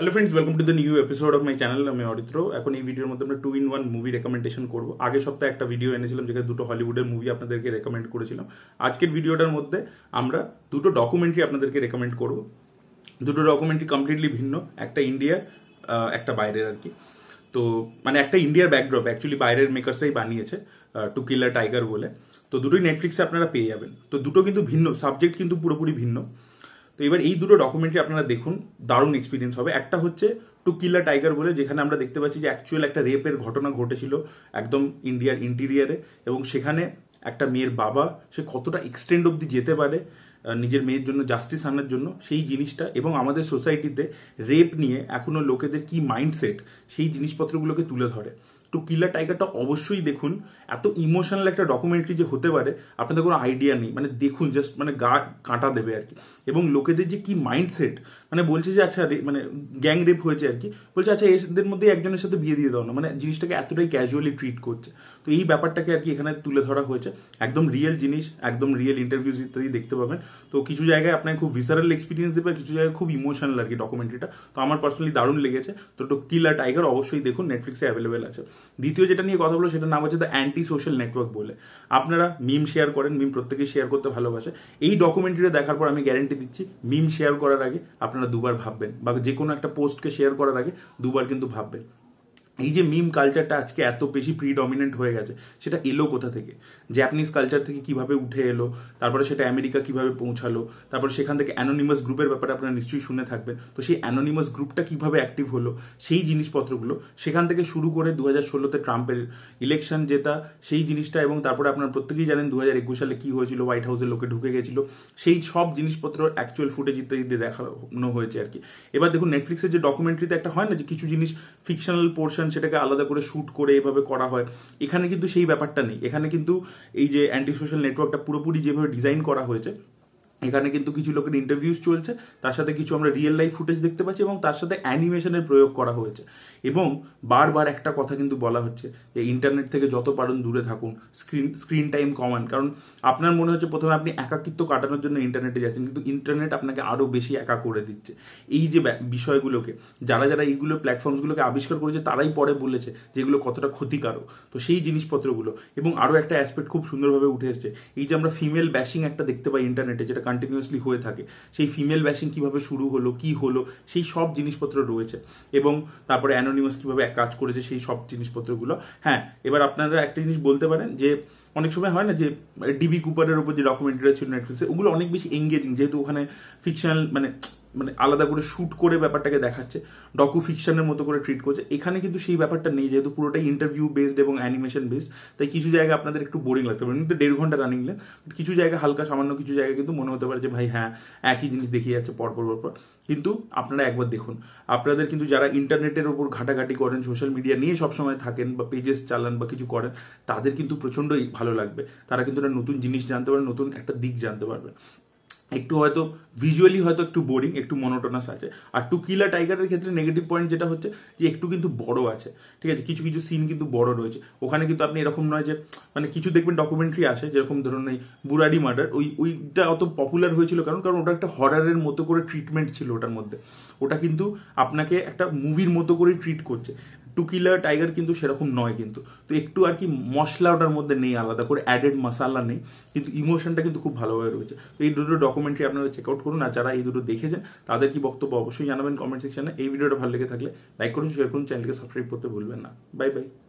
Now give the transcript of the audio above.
hello friends welcome to the new episode of my channel আমি অরিত্র এখন এই ভিডিওর মধ্যে আমরা two in one movie recommendation করবো আগের সপ্তাহে একটা ভিডিও এনেছিলাম যেখানে দুটো হলিউডের মুভি আপনাদেরকে রেকমেন্ড করেছিলাম আজকের ভিডিওটার মধ্যে আমরা দুটো ডকুমেন্টারি আপনাদেরকে রেকমেন্ড করবো দুটো ডকুমেন্টারি কমপ্লিটলি ভিন্ন একটা ইন্ডিয়ার একটা বাইরের আর কি তো মানে একটা ইন্ডিয়ার ব্যাকড্রপ অ্যাকচুয়ালি বাইরের মেকার্সরাই বানিয়েছে টু কিলার টাইগার বলে তো দুটোই নেটফ্লিক্সে আপনারা পেয়ে যাবেন তো দুটো কিন্তু ভিন্ন সাবজেক্ট কিন্তু পুরোপুরি ভিন্ন তো এবার এই দুটো ডকুমেন্টারি আপনারা দেখুন দারুণ এক্সপিরিয়েন্স হবে একটা হচ্ছে টু কিলা টাইগার বলে যেখানে আমরা দেখতে পাচ্ছি যে অ্যাকচুয়াল একটা রেপের ঘটনা ঘটেছিল একদম ইন্ডিয়ার ইন্টিরিয়ারে এবং সেখানে একটা মেয়ের বাবা সে কতটা এক্সটেন্ড অব্দি যেতে পারে নিজের মেয়ের জন্য জাস্টিস আনার জন্য সেই জিনিসটা এবং আমাদের সোসাইটিতে রেপ নিয়ে এখনও লোকেদের কি মাইন্ডসেট সেই জিনিসপত্রগুলোকে তুলে ধরে তো কিলার টাইগারটা অবশ্যই দেখুন এত ইমোশনাল একটা ডকুমেন্টারি যে হতে পারে আপনাদের কোনো আইডিয়া নেই মানে দেখুন জাস্ট মানে গা কাঁটা দেবে আর কি এবং লোকেদের যে কি মাইন্ডসেট মানে বলছে যে আচ্ছা মানে গ্যাং রেপ হয়েছে আর কি বলছে আচ্ছা এদের মধ্যে একজনের সাথে বিয়ে দিয়ে দাও না মানে জিনিসটাকে এতটাই ক্যাজুয়ালি ট্রিট করছে তো এই ব্যাপারটাকে আর কি এখানে তুলে ধরা হয়েছে একদম রিয়েল জিনিস একদম রিয়েল ইন্টারভিউজ ইত্যাদি দেখতে পাবেন তো কিছু জায়গায় আপনাকে খুব ভিসারাল এক্সপিরিয়েন্স দেবে কিছু জায়গায় খুব ইমোশনাল আর কি ডকুমেন্টারিটা তো আমার পার্সোনালি দারুণ লেগেছে তো কিলা টাইগার অবশ্যই দেখুন নেটফ্লিক্সে অ্যাভেলেবেল আছে দ্বিতীয় যেটা নিয়ে কথা বলবো সেটার নাম হচ্ছে দ্য অ্যান্টি সোশ্যাল নেটওয়ার্ক বলে আপনারা মিম শেয়ার করেন মিম প্রত্যেকেই শেয়ার করতে ভালোবাসে এই ডকুমেন্টারিটা দেখার পর আমি গ্যারেন্টি দিচ্ছি মিম শেয়ার করার আগে আপনারা দুবার ভাববেন বা যে কোনো একটা পোস্টকে শেয়ার করার আগে দুবার কিন্তু ভাববেন এই যে মিম কালচারটা আজকে এত বেশি প্রিডমিনেন্ট হয়ে গেছে সেটা এলো কোথা থেকে জ্যাপানিজ কালচার থেকে কিভাবে উঠে এলো তারপরে সেটা আমেরিকা কিভাবে পৌঁছালো তারপরে সেখান থেকে অ্যানোনিমাস গ্রুপের ব্যাপারে আপনারা নিশ্চয়ই শুনে থাকবেন তো সেই অ্যানোনিমাস গ্রুপটা কিভাবে অ্যাক্টিভ হলো সেই জিনিসপত্রগুলো সেখান থেকে শুরু করে দু হাজার ষোলোতে ট্রাম্পের ইলেকশন জেতা সেই জিনিসটা এবং তারপরে আপনারা প্রত্যেকেই জানেন দু হাজার একুশ সালে কী হয়েছিল হোয়াইট হাউসের লোকে ঢুকে গেছিলো সেই সব জিনিসপত্র অ্যাকচুয়াল ফুটেজ ইত্যাদি দেখানো হয়েছে আর কি এবার দেখুন নেটফ্লিক্সের যে ডকুমেন্টারিতে একটা হয় না যে কিছু জিনিস ফিকশনাল পোর্শন কনভারসেশন সেটাকে আলাদা করে শ্যুট করে এভাবে করা হয় এখানে কিন্তু সেই ব্যাপারটা নেই এখানে কিন্তু এই যে অ্যান্টি সোশ্যাল নেটওয়ার্কটা পুরোপুরি যেভাবে ডিজাইন করা হয়েছে এখানে কিন্তু কিছু লোকের ইন্টারভিউস চলছে তার সাথে কিছু আমরা রিয়েল লাইফ ফুটেজ দেখতে পাচ্ছি এবং তার সাথে অ্যানিমেশনের প্রয়োগ করা হয়েছে এবং বারবার একটা কথা কিন্তু বলা হচ্ছে যে ইন্টারনেট থেকে যত পারুন দূরে থাকুন স্ক্রিন স্ক্রিন টাইম কমান কারণ আপনার মনে হচ্ছে প্রথমে আপনি একাকিত্ব কাটানোর জন্য ইন্টারনেটে যাচ্ছেন কিন্তু ইন্টারনেট আপনাকে আরও বেশি একা করে দিচ্ছে এই যে বিষয়গুলোকে যারা যারা এইগুলো প্ল্যাটফর্মসগুলোকে আবিষ্কার করেছে তারাই পরে বলেছে যেগুলো কতটা ক্ষতিকারক তো সেই জিনিসপত্রগুলো এবং আরও একটা অ্যাসপেক্ট খুব সুন্দরভাবে উঠে এসছে এই যে আমরা ফিমেল ব্যাশিং একটা দেখতে পাই ইন্টারনেটে যেটা কন্টিনিউয়াসলি হয়ে থাকে সেই ফিমেল ব্যাশিং কিভাবে শুরু হলো কি হলো সেই সব জিনিসপত্র রয়েছে এবং তারপরে অ্যানোনিমাস কিভাবে কাজ করেছে সেই সব জিনিসপত্রগুলো হ্যাঁ এবার আপনারা একটা জিনিস বলতে পারেন যে অনেক সময় হয় না যে ডিবি কুপারের উপর যে ডকুমেন্টারি ছিল নেটফ্লিক্সে ওগুলো অনেক বেশি এঙ্গেজিং যেহেতু ওখানে ফিকশনাল মানে মানে আলাদা করে শ্যুট করে ব্যাপারটাকে দেখাচ্ছে ডকু ফিকশনের মতো করে ট্রিট করছে এখানে কিন্তু সেই ব্যাপারটা নেই যেহেতু পুরোটাই ইন্টারভিউ বেসড এবং অ্যানিমেশন বেসড তাই কিছু জায়গায় আপনাদের একটু বোরিং লাগতে পারে কিন্তু দেড় ঘন্টা রানিং লেন কিছু জায়গায় হালকা সামান্য কিছু জায়গায় কিন্তু মনে হতে পারে যে ভাই হ্যাঁ একই জিনিস দেখিয়ে যাচ্ছে পরপর পরপর কিন্তু আপনারা একবার দেখুন আপনাদের কিন্তু যারা ইন্টারনেটের ওপর ঘাটাঘাটি করেন সোশ্যাল মিডিয়া নিয়ে সবসময় থাকেন বা পেজেস চালান বা কিছু করেন তাদের কিন্তু প্রচণ্ডই ভালো লাগবে তারা কিন্তু একটা নতুন জিনিস জানতে পারবে নতুন একটা দিক জানতে পারবে একটু হয়তো ভিজুয়ালি হয়তো একটু বোরিং একটু মনোটোনাস আছে আর টুকিলা টাইগারের ক্ষেত্রে নেগেটিভ পয়েন্ট যেটা হচ্ছে যে একটু কিন্তু বড় আছে ঠিক আছে কিছু কিছু সিন কিন্তু বড় রয়েছে ওখানে কিন্তু আপনি এরকম নয় যে মানে কিছু দেখবেন ডকুমেন্টারি আসে যেরকম ধরুন এই বুরাডি মার্ডার ওই ওইটা অত পপুলার হয়েছিল কারণ কারণ ওটা একটা হরারের মতো করে ট্রিটমেন্ট ছিল ওটার মধ্যে ওটা কিন্তু আপনাকে একটা মুভির মতো করে ট্রিট করছে টুকিলা টাইগার কিন্তু সেরকম নয় কিন্তু তো একটু আর কি মশলা ওটার মধ্যে নেই আলাদা করে অ্যাডেড মশালা নেই কিন্তু ইমোশনটা কিন্তু খুব ভালোভাবে রয়েছে তো এই দুটো ডকুমেন্টারি আপনারা চেক আউট করুন আর যারা এই দুটো দেখেছেন তাদের কি বক্তব্য অবশ্যই জানাবেন কমেন্ট সেকশনে এই ভিডিওটা ভালো লেগে থাকলে লাইক করুন শেয়ার করুন চ্যানেলকে সাবস্ক্রাইব করতে ভুলবেন না বাই বাই